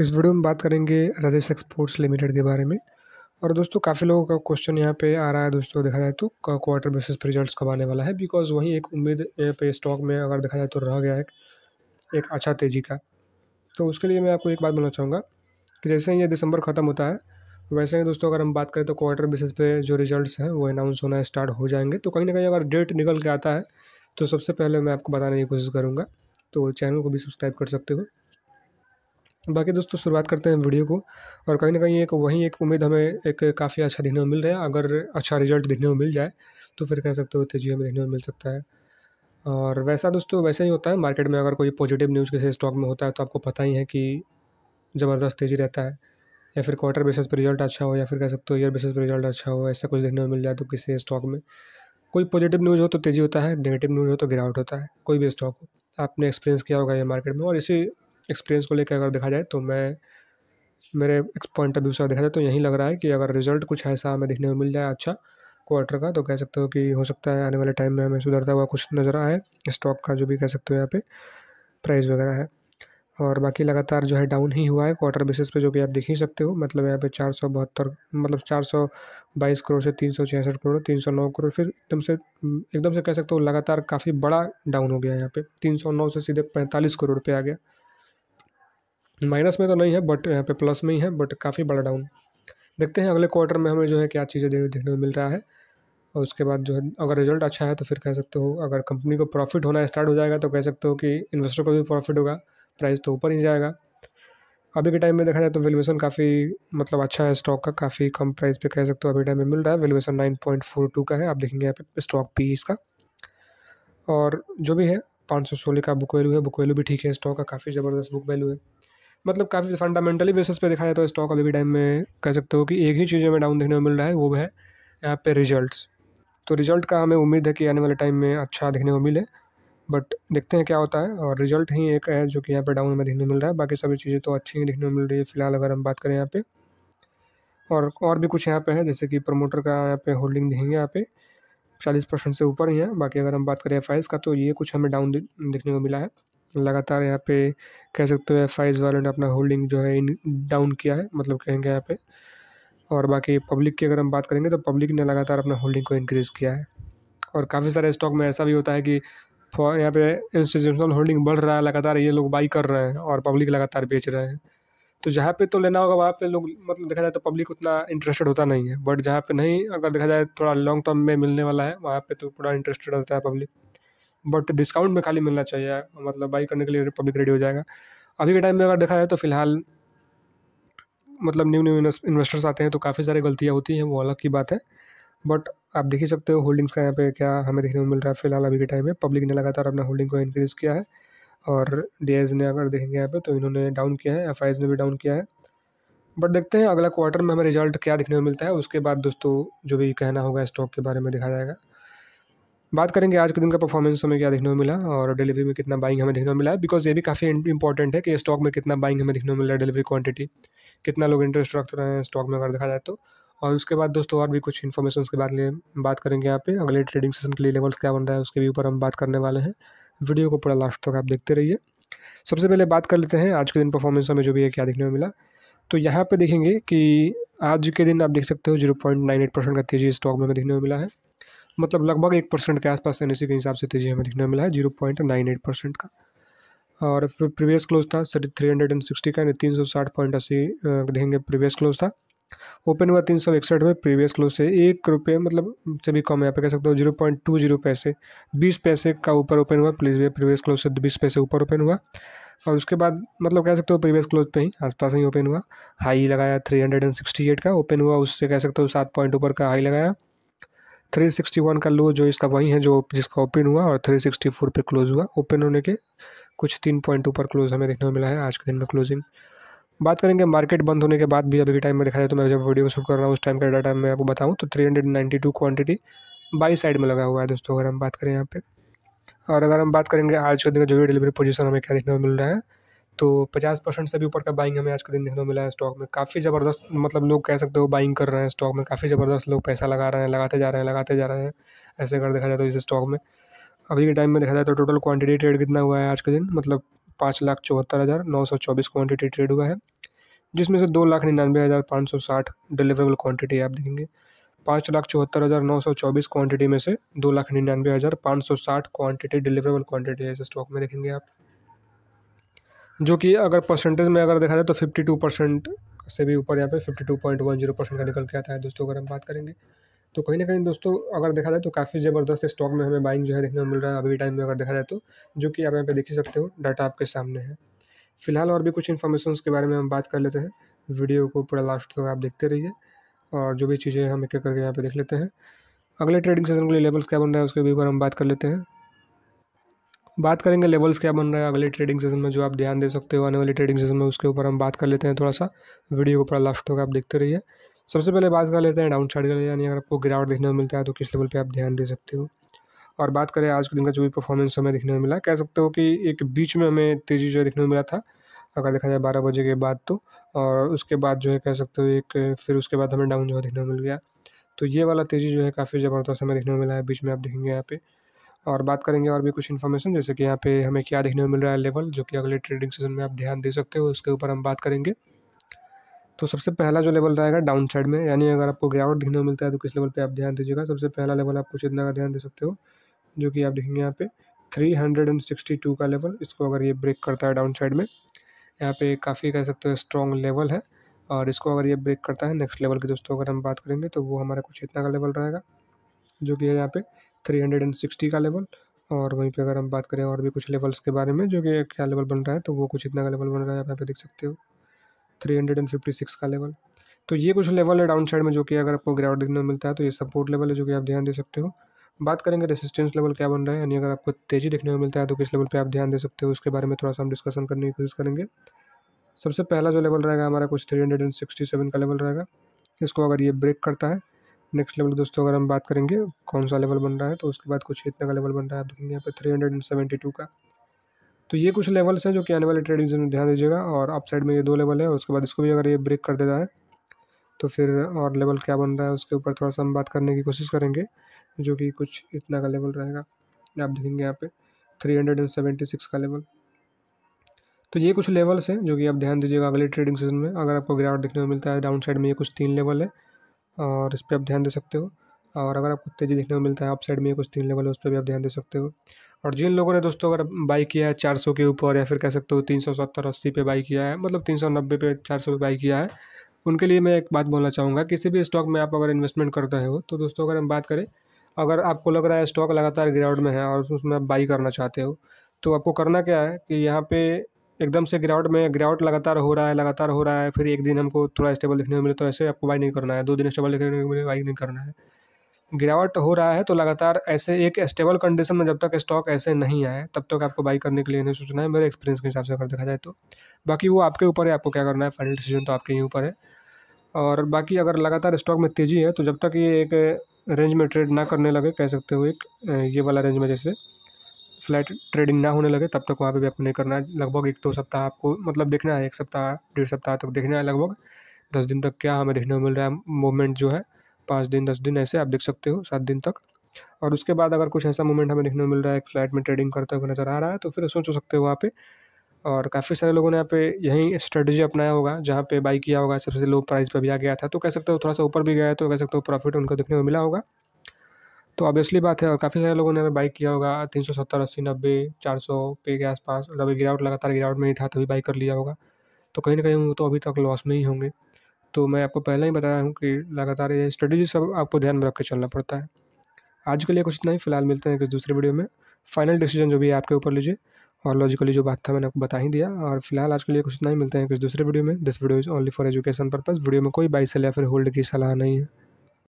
इस वीडियो में बात करेंगे राजेश एक्सपोर्ट्स लिमिटेड के बारे में और दोस्तों काफ़ी लोगों का क्वेश्चन यहाँ पे आ रहा है दोस्तों देखा जाए तो क्वार्टर बेसिस पर रिजल्ट कब आने वाला है बिकॉज वहीं एक उम्मीद पे स्टॉक में अगर देखा जाए तो रह गया है एक अच्छा तेज़ी का तो उसके लिए मैं आपको एक बात बोलना चाहूँगा कि जैसे ही ये दिसंबर ख़त्म होता है वैसे ही दोस्तों अगर हम बात करें तो क्वार्टर बेसिस पे जो रिजल्ट्स हैं वो अनाउंस होना स्टार्ट हो जाएंगे तो कहीं ना कहीं अगर डेट निकल के आता है तो सबसे पहले मैं आपको बताने की कोशिश करूँगा तो चैनल को भी सब्सक्राइब कर सकते हो बाकी दोस्तों शुरुआत करते हैं वीडियो को और कहीं ना कहीं एक वहीं एक उम्मीद हमें एक काफ़ी अच्छा देखने को मिल रहा है अगर अच्छा रिजल्ट देखने को मिल जाए तो फिर कह सकते हो तेजी हमें देखने को मिल सकता है और वैसा दोस्तों वैसा ही होता है मार्केट में अगर कोई पॉजिटिव न्यूज़ किसी स्टॉक में होता है तो आपको पता ही है कि ज़बरदस्त तेज़ी रहता है या फिर क्वार्टर बेसिस पर रिजल्ट अच्छा हो या फिर कह सकते हो ईयर बेसिस पर रिजल्ट अच्छा हो ऐसा कुछ देखने को मिल जाए तो किसी स्टॉक में कोई पॉजिटिव न्यूज़ हो तो तेज़ी होता है नेगेटिव न्यूज़ हो तो गिरावट होता है कोई भी स्टॉक हो आपने एक्सपीरियंस किया होगा ये मार्केट में और इसी एक्सपीरियंस को लेकर अगर देखा जाए तो मैं मेरे पॉइंट ऑफ व्यू से देखा जाए तो यही लग रहा है कि अगर रिजल्ट कुछ ऐसा हमें देखने को मिल जाए अच्छा क्वार्टर का तो कह सकते हो कि हो सकता है आने वाले टाइम में हमें सुधरता हुआ कुछ नज़र आए स्टॉक का जो भी कह सकते हो यहाँ पे प्राइस वगैरह है और बाकी लगातार जो है डाउन ही हुआ है क्वार्टर बेसिस पे जो कि आप देख ही सकते हो मतलब यहाँ पे चार सौ बहत्तर मतलब चार सौ बाईस करोड़ से तीन सौ छियासठ करोड़ तीन सौ नौ करोड़ फिर एकदम से एकदम से कह सकते हो लगातार काफ़ी बड़ा डाउन हो गया यहाँ पे तीन सौ नौ से सीधे पैंतालीस करोड़ पे आ गया माइनस में तो नहीं है बट यहाँ पे प्लस में ही है बट काफ़ी बड़ा डाउन देखते हैं अगले क्वार्टर में हमें जो है क्या चीज़ें देखने को मिल रहा है और उसके बाद जो है अगर रिजल्ट अच्छा है तो फिर कह सकते हो अगर कंपनी को प्रॉफिट होना स्टार्ट हो जाएगा तो कह सकते हो कि इन्वेस्टर को भी प्रॉफिट होगा प्राइस तो ऊपर ही जाएगा अभी के टाइम में देखा जाए तो वेलुएसन काफ़ी मतलब अच्छा है स्टॉक का काफ़ी कम प्राइस पे कह सकते हो अभी टाइम में मिल रहा है valuation nine point four two का है आप देखेंगे यहाँ पे स्टॉक पी इसका और जो भी है पाँच सौ सोलह का बुक वैल्यू है बुक वैल्यू भी ठीक है स्टॉक का काफ़ी ज़बरदस्त बुक वैल्यू है मतलब काफ़ी फंडामेंटली बेसिस पे देखा जाए तो स्टॉक अभी के टाइम में कह सकते हो कि एक ही चीज़ हमें डाउन देखने को मिल रहा है वो है यहाँ पे रिजल्ट्स तो रिजल्ट का हमें उम्मीद है कि आने वाले टाइम में अच्छा देखने को मिले बट देखते हैं क्या होता है और रिजल्ट ही एक है जो कि यहाँ पे डाउन में देखने को मिल रहा है बाकी सभी चीज़ें तो अच्छी ही देखने को मिल रही है फिलहाल अगर हम बात करें यहाँ पे और और भी कुछ यहाँ पे है जैसे कि प्रमोटर का यहाँ पे होल्डिंग देखेंगे यहाँ पे चालीस परसेंट से ऊपर ही है बाकी अगर हम बात करें एफ का तो ये कुछ हमें डाउन देखने को मिला है लगातार यहाँ पे कह सकते हो एफ वालों ने अपना होल्डिंग जो है इन डाउन किया है मतलब कहेंगे यहाँ पे और बाकी पब्लिक की अगर हम बात करेंगे तो पब्लिक ने लगातार अपना होल्डिंग को इंक्रीज़ किया है और काफ़ी सारे स्टॉक में ऐसा भी होता है कि फॉर यहाँ पे इंस्टीट्यूशनल होल्डिंग बढ़ रहा है लगातार ये लोग बाई कर रहे हैं और पब्लिक लगातार बेच रहे हैं तो जहाँ पे तो लेना होगा वहाँ पे लोग मतलब देखा जाए तो पब्लिक उतना इंटरेस्टेड होता नहीं है बट जहाँ पे नहीं अगर देखा जाए थोड़ा लॉन्ग टर्म में मिलने वाला है वहाँ पे तो पूरा इंटरेस्टेड होता है पब्लिक बट डिस्काउंट में खाली मिलना चाहिए मतलब बाई करने के लिए पब्लिक रेडी हो जाएगा अभी के टाइम में अगर देखा जाए तो फिलहाल मतलब न्यू न्यू इन्वेस्टर्स आते हैं तो काफ़ी सारी गलतियाँ होती हैं वो अलग की बात है बट आप देख ही सकते हो होल्डिंग्स का यहाँ पे क्या हमें देखने को मिल रहा है फिलहाल अभी के टाइम में पब्लिक ने लगातार अपना होल्डिंग को इंक्रीज़ किया है और डी ने अगर देखेंगे यहाँ पे तो इन्होंने डाउन किया है एफ ने भी डाउन किया है बट देखते हैं अगला क्वार्टर में हमें रिजल्ट क्या देखने को मिलता है उसके बाद दोस्तों जो भी कहना होगा स्टॉक के बारे में देखा जाएगा बात करेंगे आज के दिन का परफॉर्मेंस हमें क्या देखने को मिला और डिलीवरी में कितना बाइंग हमें देखने को मिला है बिकॉज ये भी काफ़ी इंपॉर्टेंट है कि स्टॉक में कितना बाइंग हमें देखने को मिला है डिलीवरी क्वांटिटी कितना लोग इंटरेस्ट रख रहे हैं स्टॉक में अगर देखा जाए तो और उसके बाद दोस्तों और भी कुछ इन्फॉर्मेशन के बाद बात करेंगे यहाँ पे अगले ट्रेडिंग सेशन के लिए लेवल्स क्या बन रहा है उसके भी ऊपर हम बात करने वाले हैं वीडियो को पूरा लास्ट तक आप देखते रहिए सबसे पहले बात कर लेते हैं आज के दिन परफॉर्मेंस हमें जो भी है क्या देखने को मिला तो यहाँ पे देखेंगे कि आज के दिन आप देख सकते हो zero point nine eight percent का तेजी स्टॉक में देखने को मिला है मतलब लगभग एक परसेंट के आसपास एन के हिसाब से तेजी हमें देखने मिला है zero point nine eight percent का और फिर प्रीवियस क्लोज था थ्री हंड्रेड एंड सिक्सटी का यानी तीन सौ साठ पॉइंट अस्सी देखेंगे प्रीवियस क्लोज था ओपन हुआ तीन सौ इकसठ में प्रीवियस क्लोज से एक रुपये मतलब से भी कम यहाँ पे कह सकते हो जीरो पॉइंट टू जीरो पैसे बीस पैसे का ऊपर ओपन हुआ प्लीज भैया प्रीवियस क्लोज से बीस पैसे ऊपर ओपन हुआ और उसके बाद मतलब कह सकते हो प्रीवियस क्लोज पे ही आसपास ही ओपन हुआ हाई लगाया three hundred and sixty eight का ओपन हुआ उससे कह सकते हो सात पॉइंट ऊपर का हाई लगाया 361 का लो जो इसका वही है जो जिसका ओपन हुआ और 364 पे क्लोज़ हुआ ओपन होने के कुछ तीन पॉइंट ऊपर क्लोज़ हमें देखने को मिला है आज के दिन में क्लोजिंग बात करेंगे मार्केट बंद होने के बाद भी अभी के टाइम में देखा जाए तो मैं जब वीडियो शूट कर रहा हूँ उस टाइम का डाटा मैं आपको बताऊँ तो टू क्वांटिटी बाई साइड में लगा हुआ है दोस्तों अगर हम बात करें यहाँ पे और अगर हम बात करेंगे आज के दिन का जो भी डिलीवरी पोजिशन हमें क्या देखने को मिल रहा है तो पचास परसेंट से भी ऊपर का बाइंग हमें आज के दिन देखने को मिला है स्टॉक में काफ़ी ज़बरदस्त मतलब लोग कह सकते हो बाइंग कर रहे हैं स्टॉक में काफ़ी ज़बरदस्त लोग पैसा लगा रहे हैं लगाते जा रहे हैं लगाते जा रहे हैं ऐसे अगर देखा जाए तो इस स्टॉक में अभी के टाइम में देखा जाए तो टोटल क्वांटिटी ट्रेड कितना हुआ है आज के दिन मतलब पाँच लाख चौहत्तर हज़ार नौ सौ चौबीस क्वान्टिटी ट्रेड हुआ है जिसमें से दो लाख निन्यानवे हज़ार पाँच सौ साठ डिलीवरेबल क्वान्टिटी आप देखेंगे पाँच लाख चौहत्तर हज़ार नौ सौ चौबीस क्वान्टिटी में से दो लाख निन्यानवे हज़ार पाँच सौ साठ क्वान्टिटी डिलीवरेबल क्वान्टिटी है इस स्टॉक में देखेंगे आप जो कि अगर परसेंटेज में अगर देखा जाए तो फिफ्टी टू परसेंट से भी ऊपर यहाँ पे fifty two point one zero percent का निकल के आता है दोस्तों अगर हम बात करेंगे तो कहीं ना कहीं दोस्तों अगर देखा जाए तो काफ़ी ज़बरदस्त स्टॉक में हमें बाइंग जो है देखने को मिल रहा है अभी टाइम में अगर देखा जाए तो जो कि आप यहाँ पर देख ही सकते हो डाटा आपके सामने है फिलहाल और भी कुछ इन्फॉर्मेशन के बारे में हम बात कर लेते हैं वीडियो को पूरा लास्ट तक आप देखते रहिए और जो भी चीज़ें हम एक एक करके यहाँ पर देख लेते हैं अगले ट्रेडिंग सेशन के लिए लेवल्स क्या बन रहा है उसके भी ऊपर हम बात कर लेते हैं बात करेंगे लेवल्स क्या बन रहा है अगले ट्रेडिंग सेशन में जो आप ध्यान दे सकते हो आने वाले ट्रेडिंग सेशन में उसके ऊपर हम बात कर लेते हैं थोड़ा सा वीडियो को पूरा लास्ट तक आप देखते रहिए सबसे पहले बात कर लेते हैं डाउन साइड का यानी अगर आपको गिरावट देखने को मिलता है तो किस लेवल पर आप ध्यान दे सकते हो और बात करें आज के दिन का जो भी परफॉर्मेंस हमें देखने को मिला कह सकते हो कि एक बीच में हमें तेज़ी जो देखने को मिला था अगर देखा जाए बारह बजे के बाद तो और उसके बाद जो है कह सकते हो एक फिर उसके बाद हमें डाउन जो है देखने को मिल गया तो ये वाला तेज़ी जो है काफ़ी ज़बरदस्त हमें देखने को मिला है बीच में आप देखेंगे यहाँ पे और बात करेंगे और भी कुछ इन्फॉर्मेशन जैसे कि यहाँ पे हमें क्या देखने को मिल रहा है लेवल जो कि अगले ट्रेडिंग सेशन में आप ध्यान दे सकते हो उसके ऊपर हम बात करेंगे तो सबसे पहला जो लेवल रहेगा डाउन साइड में यानी अगर आपको गिरावट देखने को मिलता है तो किस लेवल पर आप ध्यान दीजिएगा सबसे पहला लेवल आप कुछ इतना का ध्यान दे सकते हो जो कि आप देखेंगे यहाँ पे थ्री का लेवल इसको अगर ये ब्रेक करता है डाउन साइड में यहाँ पे काफ़ी कह सकते हो स्ट्रॉन्ग लेवल है और इसको अगर ये ब्रेक करता है नेक्स्ट लेवल के दोस्तों अगर हम बात करेंगे तो वो हमारा कुछ इतना का लेवल रहेगा जो कि है यहाँ पे थ्री हंड्रेड एंड सिक्सटी का लेवल और वहीं पे अगर हम बात करें और भी कुछ लेवल्स के बारे में जो कि क्या लेवल बन रहा है तो वो कुछ इतना का लेवल बन रहा है आप यहाँ पे देख सकते हो three hundred and fifty six का लेवल तो ये कुछ लेवल है डाउन साइड में जो कि अगर आपको ग्राउंड देखने में मिलता है तो ये सपोर्ट लेवल है जो कि आप ध्यान दे सकते हो बात करेंगे रेसिस्टेंस लेवल क्या बन रहा है यानी अगर आपको तेज़ी देखने को मिलता है तो किस लेवल पर आप ध्यान दे सकते हो उसके बारे में थोड़ा सा हम डिस्कशन करने की कोशिश करेंगे सबसे पहला जो लेवल रहेगा हमारा कुछ three hundred and sixty seven का लेवल रहेगा इसको अगर ये ब्रेक करता है नेक्स्ट लेवल दोस्तों अगर हम बात करेंगे कौन सा लेवल बन रहा है तो उसके बाद कुछ इतना का लेवल बन रहा है आप देखेंगे यहाँ पे three hundred and seventy two का तो ये कुछ लेवल्स हैं जो कि आने वाले ट्रेड में ध्यान दीजिएगा और अप साइड में ये दो लेवल है उसके बाद इसको भी अगर ये ब्रेक कर देता है तो फिर और लेवल क्या बन रहा है उसके ऊपर थोड़ा सा हम बात करने की कोशिश करेंगे जो कि कुछ इतना का लेवल रहेगा आप देखेंगे यहाँ पे three hundred and seventy six का लेवल तो ये कुछ लेवल्स हैं जो कि आप ध्यान दीजिएगा अगले ट्रेडिंग सीजन में अगर आपको गिरावट देखने को मिलता है डाउन साइड में ये कुछ तीन लेवल है और इस पर आप ध्यान दे सकते हो और अगर आपको तेज़ी देखने को मिलता है आप साइड में कुछ तीन लेवल है उस पर भी आप ध्यान दे सकते हो और जिन लोगों ने दोस्तों अगर बाई किया है चार सौ के ऊपर या फिर कह सकते हो तीन सौ सत्तर अस्सी पर बाई किया है मतलब तीन सौ नब्बे पे चार सौ पे बाई किया है उनके लिए मैं एक बात बोलना चाहूँगा किसी भी स्टॉक में आप अगर इन्वेस्टमेंट करते हो तो दोस्तों अगर हम बात करें अगर आपको लग रहा है स्टॉक लगातार ग्राउंड में है और उसमें आप बाई करना चाहते हो तो आपको करना क्या है कि यहाँ पे एकदम से गिरावट में गिरावट लगातार हो रहा है लगातार हो रहा है फिर एक दिन हमको थोड़ा स्टेबल देखने को मिले तो ऐसे आपको बाई नहीं करना है दो दिन स्टेबल देखने को मिले बाई नहीं करना है गिरावट हो रहा है तो लगातार ऐसे एक स्टेबल कंडीशन में जब तक स्टॉक ऐसे नहीं आए तब तक आपको बाई करने के लिए नहीं सोचना है मेरे एक्सपीरियंस के हिसाब से अगर देखा जाए तो बाकी वो आपके ऊपर है आपको क्या करना है फाइनल डिसीजन तो आपके ही ऊपर है और बाकी अगर लगातार स्टॉक में तेज़ी है तो जब तक ये एक रेंज में ट्रेड ना करने लगे कह सकते हो एक ये वाला रेंज में जैसे फ्लैट ट्रेडिंग ना होने लगे तब तक वहाँ पे भी आपको नहीं करना है लगभग एक दो सप्ताह आपको मतलब देखना है एक सप्ताह डेढ़ सप्ताह तक देखना है लगभग दस दिन तक क्या हमें देखने को मिल रहा है मूवमेंट जो है पाँच दिन दस दिन ऐसे आप देख सकते हो सात दिन तक और उसके बाद अगर कुछ ऐसा मूवमेंट हमें देखने को मिल रहा है एक फ्लैट में ट्रेडिंग करते हुए नज़र आ रहा है तो फिर सोच सकते हो वहाँ पर और काफ़ी सारे लोगों ने यहाँ पे यही स्ट्रेटजी अपनाया होगा जहाँ पे बाई किया होगा सबसे लो प्राइस पर भी आ गया था तो कह सकते हो थोड़ा सा ऊपर भी गया तो कह सकते हो प्रॉफिट उनको देखने को मिला होगा तो ऑब्वियसली बात है और काफ़ी सारे लोगों ने हमें बाइक किया होगा तीन सौ सत्तर अस्सी नब्बे चार सौ पे के आसपास मतलब गिरावट लगातार गिरावट में ही था तभी बाइक कर लिया होगा तो कहीं ना कहीं वो तो अभी तक लॉस में ही होंगे तो मैं आपको पहले ही बताया हूँ कि लगातार ये स्ट्रेटेजी सब आपको ध्यान में रख के चलना पड़ता है आज के लिए कुछ इतना ही फिलहाल मिलते हैं किसी दूसरे वीडियो में फाइनल डिसीजन जो भी है आपके ऊपर लीजिए और लॉजिकली जो बात था मैंने आपको बता ही दिया और फिलहाल आज के लिए कुछ इतना ही मिलते हैं किसी दूसरे वीडियो में this video is only for education purpose video में कोई बाई सेल या फिर होल्ड की सलाह नहीं है